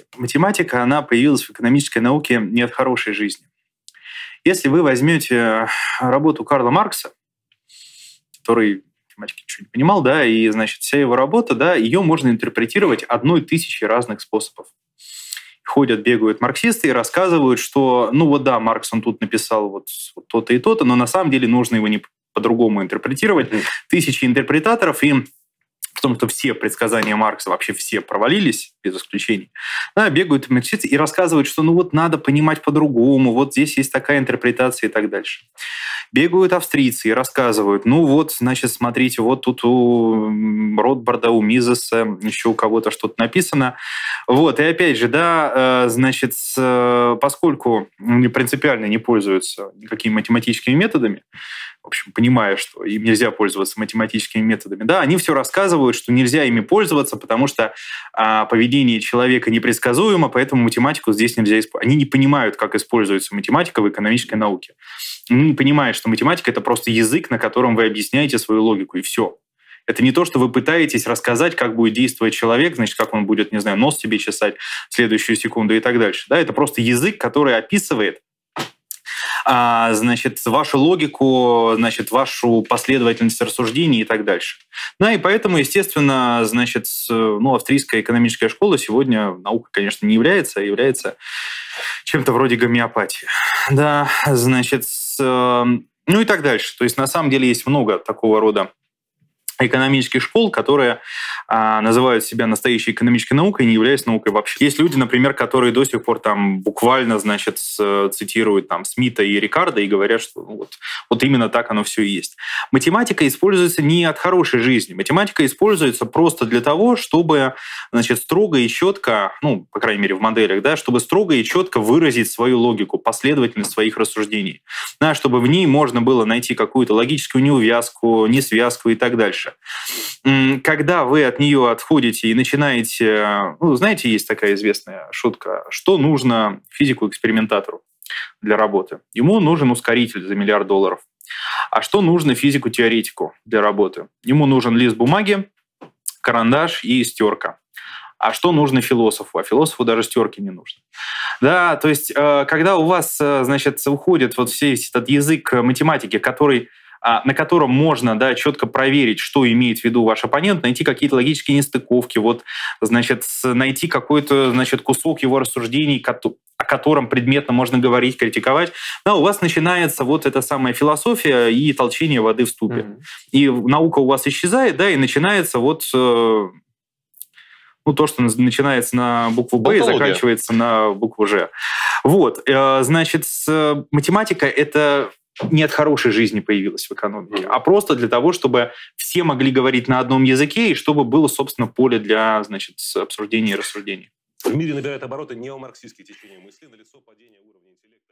реальности. Математика, она появилась в экономической науке не от хорошей жизни. Если вы возьмете э, работу Карла Маркса, который математики ничего не понимал, да, и, значит, вся его работа, да, ее можно интерпретировать одной тысячи разных способов. Ходят, бегают марксисты и рассказывают, что, ну вот да, Маркс, он тут написал вот, вот то-то и то-то, но на самом деле нужно его не по-другому интерпретировать. Тысячи интерпретаторов, и потому что все предсказания Маркса вообще все провалились, без исключений, да, бегают в университете и рассказывают, что ну вот надо понимать по-другому, вот здесь есть такая интерпретация и так дальше. Бегают австрийцы и рассказывают, ну вот, значит, смотрите, вот тут у Ротбарда, у Мизеса, еще у кого-то что-то написано. Вот, и опять же, да, э, значит, э, поскольку принципиально не пользуются никакими математическими методами, в общем, понимая, что им нельзя пользоваться математическими методами, да, они все рассказывают, что нельзя ими пользоваться, потому что а, поведение человека непредсказуемо, поэтому математику здесь нельзя использовать. Они не понимают, как используется математика в экономической науке. Они не понимают, что математика – это просто язык, на котором вы объясняете свою логику, и все. Это не то, что вы пытаетесь рассказать, как будет действовать человек, значит, как он будет, не знаю, нос себе чесать в следующую секунду и так дальше. Да, это просто язык, который описывает а, значит, вашу логику, значит, вашу последовательность рассуждений и так дальше. Да, ну, и поэтому, естественно, значит, ну, австрийская экономическая школа сегодня наука, конечно, не является, а является чем-то вроде гомеопатии. Да, значит, ну и так дальше. То есть, на самом деле, есть много такого рода экономических школ, которые а, называют себя настоящей экономической наукой, не являясь наукой вообще. Есть люди, например, которые до сих пор там буквально, значит, цитируют там Смита и Рикарда и говорят, что ну, вот, вот именно так оно все и есть. Математика используется не от хорошей жизни. Математика используется просто для того, чтобы, значит, строго и четко, ну, по крайней мере, в моделях, да, чтобы строго и четко выразить свою логику, последовательность своих рассуждений. Да, чтобы в ней можно было найти какую-то логическую неувязку, несвязку и так дальше. Когда вы от нее отходите и начинаете... Ну, знаете, есть такая известная шутка, что нужно физику-экспериментатору для работы. Ему нужен ускоритель за миллиард долларов. А что нужно физику-теоретику для работы? Ему нужен лист бумаги, карандаш и стерка. А что нужно философу? А философу даже стерки не нужно. Да, то есть, э, когда у вас, э, значит, уходит вот весь этот язык э, математики, который а, на котором можно да, четко проверить, что имеет в виду ваш оппонент, найти какие-то логические нестыковки, вот, значит, найти какой-то значит, кусок его рассуждений, о котором предметно можно говорить, критиковать. Да, у вас начинается вот эта самая философия и толчение воды в ступе. Mm-hmm. И наука у вас исчезает, да, и начинается вот э, ну, то, что начинается на букву «Б» и заканчивается на букву «Ж». Вот, э, значит, э, математика — это не от хорошей жизни появилась в экономике, а просто для того, чтобы все могли говорить на одном языке и чтобы было, собственно, поле для значит, обсуждения и рассуждений. В мире набирают обороты неомарксистские течения мысли, на лицо падения уровня интеллекта.